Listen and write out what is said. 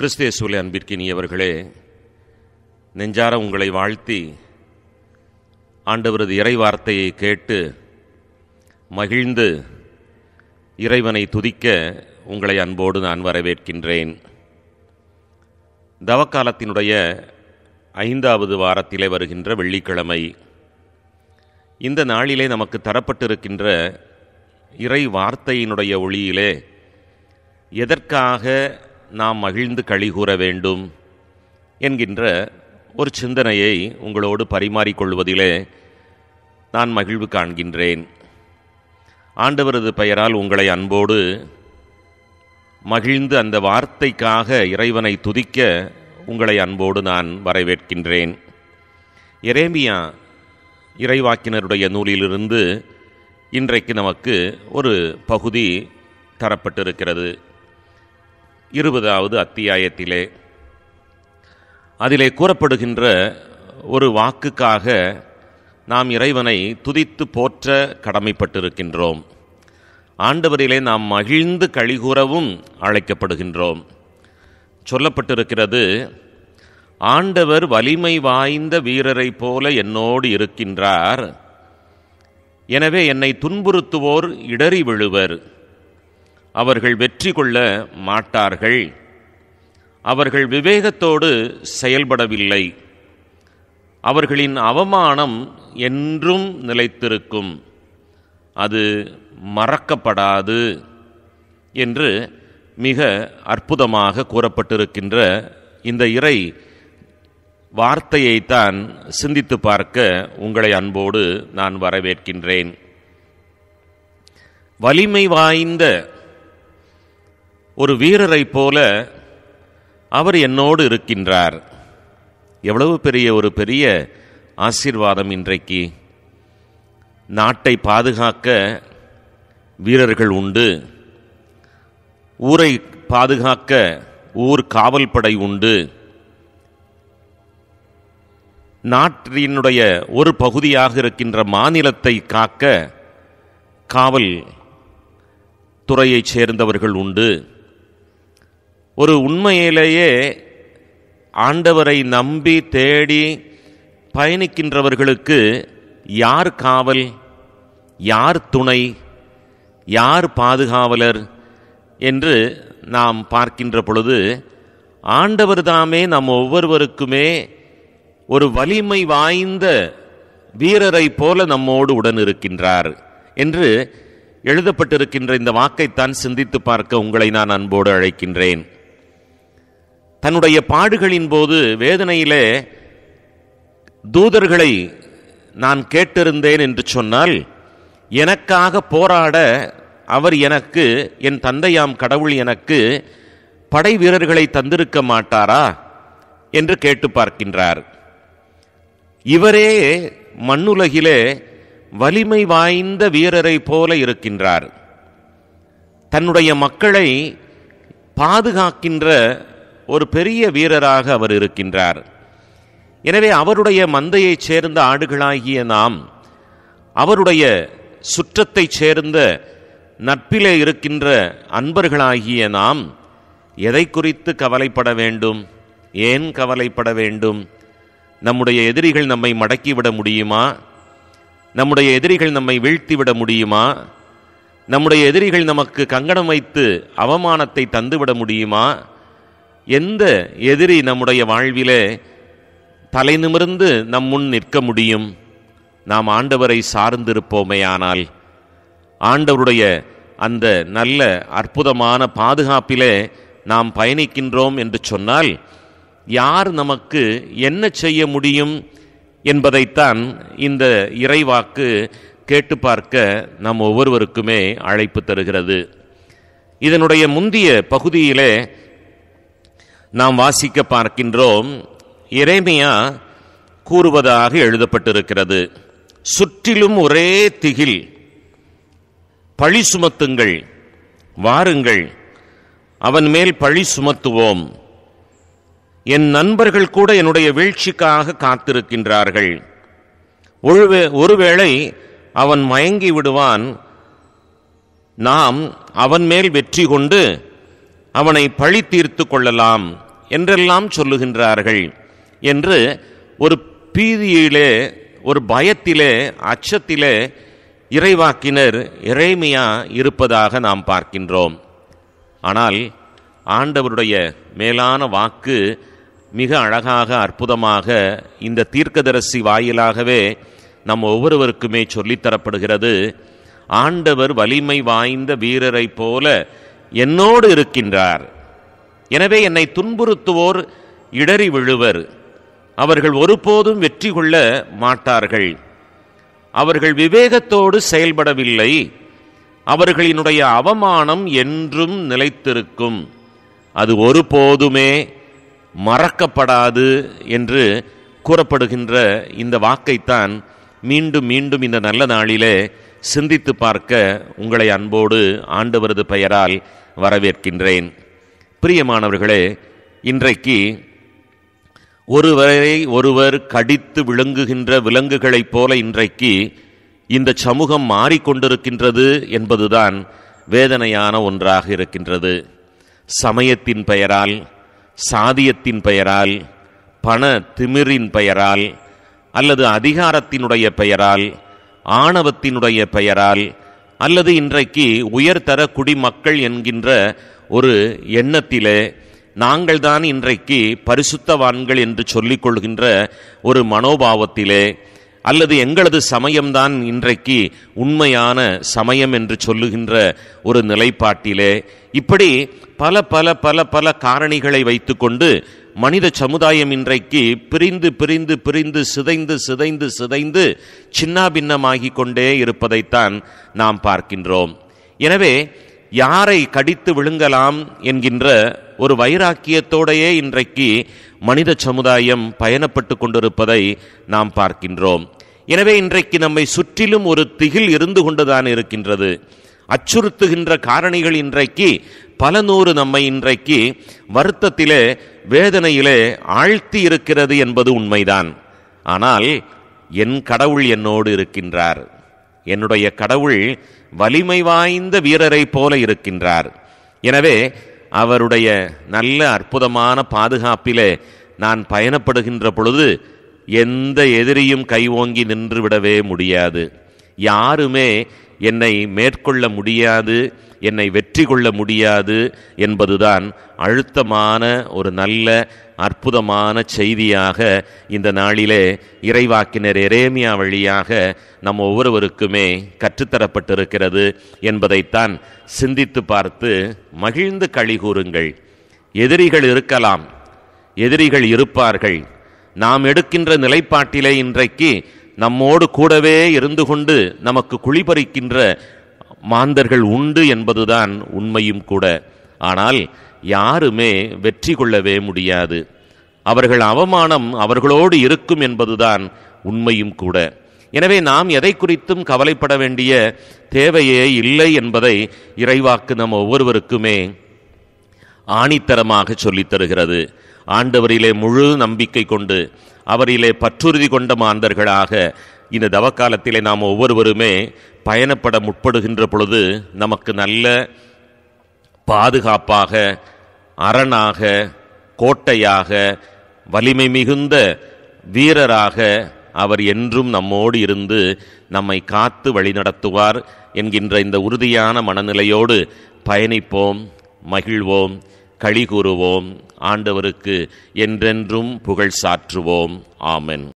கிறிஸ்தியசூலை அன்பிற்கினியவர்களே நெஞ்சார உங்களை வாழ்த்தி ஆண்டவரது இறை வார்த்தையை கேட்டு மகிழ்ந்து இறைவனை துதிக்க உங்களை அன்போடு நான் வரவேற்கின்றேன் தவக்காலத்தினுடைய ஐந்தாவது வாரத்திலே வருகின்ற வெள்ளிக்கிழமை இந்த நாளிலே நமக்கு தரப்பட்டிருக்கின்ற இறை வார்த்தையினுடைய ஒளியிலே எதற்காக நாம் மகிழ்ந்து கழிகூற வேண்டும் என்கின்ற ஒரு சிந்தனையை உங்களோடு பரிமாறிக்கொள்வதிலே நான் மகிழ்வு காண்கின்றேன் ஆண்டவரது பெயரால் உங்களை அன்போடு மகிழ்ந்து அந்த வார்த்தைக்காக இறைவனை துதிக்க உங்களை அன்போடு நான் வரவேற்கின்றேன் எரேமியா இறைவாக்கினருடைய நூலிலிருந்து இன்றைக்கு நமக்கு ஒரு பகுதி தரப்பட்டிருக்கிறது இருபதாவது அத்தியாயத்திலே அதிலே கூறப்படுகின்ற ஒரு வாக்குக்காக நாம் இறைவனை துதித்து போற்ற கடமைப்பட்டிருக்கின்றோம் ஆண்டவரிலே நாம் மகிழ்ந்து கழிகூறவும் அழைக்கப்படுகின்றோம் சொல்லப்பட்டிருக்கிறது ஆண்டவர் வலிமை வாய்ந்த வீரரைப் போல என்னோடு இருக்கின்றார் எனவே என்னை துன்புறுத்துவோர் இடறி விழுவர் அவர்கள் வெற்றி கொள்ள மாட்டார்கள் அவர்கள் விவேகத்தோடு செயல்படவில்லை அவர்களின் அவமானம் என்றும் நிலைத்திருக்கும் அது மறக்கப்படாது என்று மிக அற்புதமாக கூறப்பட்டிருக்கின்ற இந்த இறை வார்த்தையைத்தான் சிந்தித்து பார்க்க உங்களை அன்போடு நான் வரவேற்கின்றேன் வலிமை வாய்ந்த ஒரு வீரரை போல அவர் என்னோடு இருக்கின்றார் எவ்வளவு பெரிய ஒரு பெரிய ஆசீர்வாதம் இன்றைக்கு நாட்டை பாதுகாக்க வீரர்கள் உண்டு ஊரை பாதுகாக்க ஊர் காவல் படை உண்டு நாட்டினுடைய ஒரு பகுதியாக இருக்கின்ற மாநிலத்தை காக்க காவல் துறையைச் சேர்ந்தவர்கள் உண்டு ஒரு உண்மையிலேயே ஆண்டவரை நம்பி தேடி பயணிக்கின்றவர்களுக்கு யார் காவல் யார் துணை யார் பாதுகாவலர் என்று நாம் பார்க்கின்ற பொழுது ஆண்டவர் தாமே நம் ஒவ்வொருவருக்குமே ஒரு வலிமை வாய்ந்த வீரரை போல நம்மோடு உடன் இருக்கின்றார் என்று எழுதப்பட்டிருக்கின்ற இந்த வாக்கைத்தான் சிந்தித்து பார்க்க உங்களை நான் அன்போடு அழைக்கின்றேன் தன்னுடைய பாடுகளின் போது வேதனையிலே தூதர்களை நான் கேட்டிருந்தேன் என்று சொன்னால் எனக்காக போராட அவர் எனக்கு என் தந்தையாம் கடவுள் எனக்கு படை வீரர்களை தந்திருக்க மாட்டாரா என்று கேட்டு பார்க்கின்றார் இவரே மண்ணுலகிலே வலிமை வாய்ந்த வீரரை போல இருக்கின்றார் தன்னுடைய மக்களை பாதுகாக்கின்ற ஒரு பெரிய வீரராக அவர் இருக்கின்றார் எனவே அவருடைய மந்தையைச் சேர்ந்த ஆடுகளாகிய நாம் அவருடைய சுற்றத்தைச் சேர்ந்த நட்பிலே இருக்கின்ற அன்பர்களாகிய நாம் எதை குறித்து கவலைப்பட வேண்டும் ஏன் கவலைப்பட வேண்டும் நம்முடைய எதிரிகள் நம்மை மடக்கிவிட முடியுமா நம்முடைய எதிரிகள் நம்மை வீழ்த்திவிட முடியுமா நம்முடைய எதிரிகள் நமக்கு கங்கணம் வைத்து அவமானத்தை தந்துவிட முடியுமா எந்த எதிரி நம்முடைய வாழ்விலே தலை நிமிர்ந்து நம் முன் நிற்க முடியும் நாம் ஆண்டவரை சார்ந்திருப்போமேயானால் ஆண்டவருடைய அந்த நல்ல அற்புதமான பாதுகாப்பிலே நாம் பயணிக்கின்றோம் என்று சொன்னால் யார் நமக்கு என்ன செய்ய முடியும் என்பதைத்தான் இந்த இறைவாக்கு கேட்டு பார்க்க நம் ஒவ்வொருவருக்குமே அழைப்பு தருகிறது இதனுடைய முந்திய பகுதியிலே நாம் வாசிக்க பார்க்கின்றோம் இறைமையா கூறுவதாக எழுதப்பட்டிருக்கிறது சுற்றிலும் ஒரே திகில் பழி சுமத்துங்கள் வாருங்கள் அவன் மேல் பழி சுமத்துவோம் என் நண்பர்கள் கூட என்னுடைய வீழ்ச்சிக்காக காத்திருக்கின்றார்கள் ஒருவேளை அவன் மயங்கி விடுவான் நாம் அவன் மேல் வெற்றி கொண்டு அவனை பழி தீர்த்து கொள்ளலாம் என்றெல்லாம் சொல்லுகின்றார்கள் என்று ஒரு பீதியிலே ஒரு பயத்திலே அச்சத்திலே இறைவாக்கினர் இறைமையா இருப்பதாக நாம் பார்க்கின்றோம் ஆனால் ஆண்டவருடைய மேலான வாக்கு மிக அழகாக அற்புதமாக இந்த தீர்க்கதரிசி வாயிலாகவே நம் ஒவ்வொருவருக்குமே சொல்லித்தரப்படுகிறது ஆண்டவர் வலிமை வாய்ந்த வீரரை போல என்னோடு இருக்கின்றார் எனவே என்னை துன்புறுத்துவோர் இடறி விழுவர் அவர்கள் ஒருபோதும் வெற்றி கொள்ள மாட்டார்கள் அவர்கள் விவேகத்தோடு செயல்படவில்லை அவர்களினுடைய அவமானம் என்றும் நிலைத்திருக்கும் அது ஒருபோதுமே மறக்கப்படாது என்று கூறப்படுகின்ற இந்த வாக்கைத்தான் மீண்டும் மீண்டும் இந்த நல்ல நாளிலே சிந்தித்து பார்க்க உங்களை அன்போடு ஆண்டவரது பெயரால் வரவேற்கின்றேன் பிரியமானவர்களே இன்றைக்கு ஒருவரை ஒருவர் கடித்து விளங்குகின்ற விலங்குகளைப் போல இன்றைக்கு இந்த சமூகம் மாறிக்கொண்டிருக்கின்றது என்பதுதான் வேதனையான ஒன்றாக இருக்கின்றது சமயத்தின் பெயரால் சாதியத்தின் பெயரால் பண திமிரின் பெயரால் அல்லது அதிகாரத்தினுடைய பெயரால் ஆணவத்தினுடைய பெயரால் அல்லது இன்றைக்கு உயர்தர குடிமக்கள் என்கின்ற ஒரு எண்ணத்திலே நாங்கள்தான் இன்றைக்கு பரிசுத்தவான்கள் என்று சொல்லிக் கொள்கின்ற ஒரு மனோபாவத்திலே அல்லது எங்களது சமயம்தான் இன்றைக்கு உண்மையான சமயம் என்று சொல்லுகின்ற ஒரு நிலைப்பாட்டிலே இப்படி பல பல பல பல காரணிகளை வைத்துக்கொண்டு மனித சமுதாயம் இன்றைக்கு பிரிந்து பிரிந்து பிரிந்து சிதைந்து சிதைந்து சிதைந்து சின்னாபின்னமாகிக் கொண்டே இருப்பதைத்தான் நாம் பார்க்கின்றோம் எனவே யாரை கடித்து விழுங்கலாம் என்கின்ற ஒரு வைராக்கியத்தோடையே இன்றைக்கு மனித சமுதாயம் பயணப்பட்டு கொண்டிருப்பதை நாம் பார்க்கின்றோம் எனவே இன்றைக்கு நம்மை சுற்றிலும் ஒரு திகில் இருந்து கொண்டுதான் இருக்கின்றது அச்சுறுத்துகின்ற காரணிகள் இன்றைக்கு பல நூறு நம்மை இன்றைக்கு வருத்தத்திலே வேதனையிலே ஆழ்த்தி இருக்கிறது என்பது உண்மைதான் ஆனால் என் கடவுள் என்னோடு இருக்கின்றார் என்னுடைய கடவுள் வலிமை வாய்ந்த வீரரை போல இருக்கின்றார் எனவே அவருடைய நல்ல அற்புதமான பாதுகாப்பிலே நான் பயணப்படுகின்ற பொழுது எந்த எதிரியும் கைவோங்கி நின்றுவிடவே முடியாது யாருமே என்னை மேற்கொள்ள முடியாது என்னை வெற்றி கொள்ள முடியாது என்பதுதான் அழுத்தமான ஒரு நல்ல அற்புதமான செய்தியாக இந்த நாளிலே இறைவாக்கினர் எரேமியா வழியாக நம் ஒவ்வொருவருக்குமே கற்றுத்தரப்பட்டிருக்கிறது என்பதைத்தான் சிந்தித்து பார்த்து மகிழ்ந்து கூறுங்கள் எதிரிகள் இருக்கலாம் எதிரிகள் இருப்பார்கள் நாம் எடுக்கின்ற நிலைப்பாட்டிலே இன்றைக்கு நம்மோடு கூடவே இருந்து கொண்டு நமக்கு குழிபறிக்கின்ற மாந்தர்கள் உண்டு என்பதுதான் உண்மையும் கூட ஆனால் யாருமே வெற்றி கொள்ளவே முடியாது அவர்கள் அவமானம் அவர்களோடு இருக்கும் என்பதுதான் உண்மையும் கூட எனவே நாம் எதை குறித்தும் கவலைப்பட வேண்டிய தேவையே இல்லை என்பதை இறைவாக்கு நம் ஒவ்வொருவருக்குமே ஆணித்தரமாக சொல்லித் தருகிறது ஆண்டவரிலே முழு நம்பிக்கை கொண்டு அவரிலே பற்றுறுதி கொண்ட மாந்தர்களாக இந்த தவக்காலத்திலே நாம் ஒவ்வொருவருமே பயணப்பட முற்படுகின்ற பொழுது நமக்கு நல்ல பாதுகாப்பாக அரணாக கோட்டையாக வலிமை மிகுந்த வீரராக அவர் என்றும் நம்மோடு இருந்து நம்மை காத்து வழிநடத்துவார் என்கின்ற இந்த உறுதியான மனநிலையோடு பயணிப்போம் மகிழ்வோம் களி கூறுவோம் ஆண்டவருக்கு என்றென்றும் புகழ் சாற்றுவோம் ஆமென்